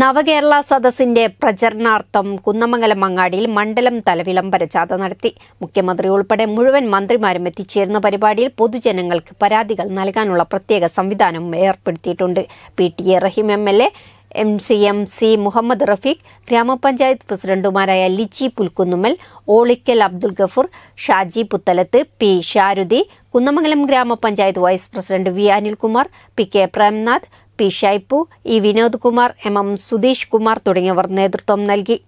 നവകേരള സദസ്സിന്റെ പ്രചരണാർത്ഥം കുന്നമംഗലം മങ്ങാടിയിൽ മണ്ഡലം തലവിളംബര ജാഥ നടത്തി മുഖ്യമന്ത്രി ഉൾപ്പെടെ മുഴുവൻ മന്ത്രിമാരും എത്തിച്ചേരുന്ന പരിപാടിയിൽ പൊതുജനങ്ങൾക്ക് പരാതികൾ നൽകാനുള്ള പ്രത്യേക സംവിധാനം ഏർപ്പെടുത്തിയിട്ടുണ്ട് P T A Rahim M L A M C M C Muhammad Rafeeq ഗ്രാമപഞ്ചായത്ത് പ്രസിഡന്റുമാരായ ലിച്ചി പുൽക്കുന്നുമ്മൽ ഓളിക്കൽ അബ്ദുൽ ഗഫൂർ ഷാജി പുത്തലത്ത് പി ഷാരുദി കുന്നമംഗലം ഗ്രാമപഞ്ചായത്ത് vice president V Anilkumar P K Premnath P Shaippu E Vinod Kumar M M Sudheesh Kumar തുടങ്ങിയവർ നേതൃത്വം നൽകി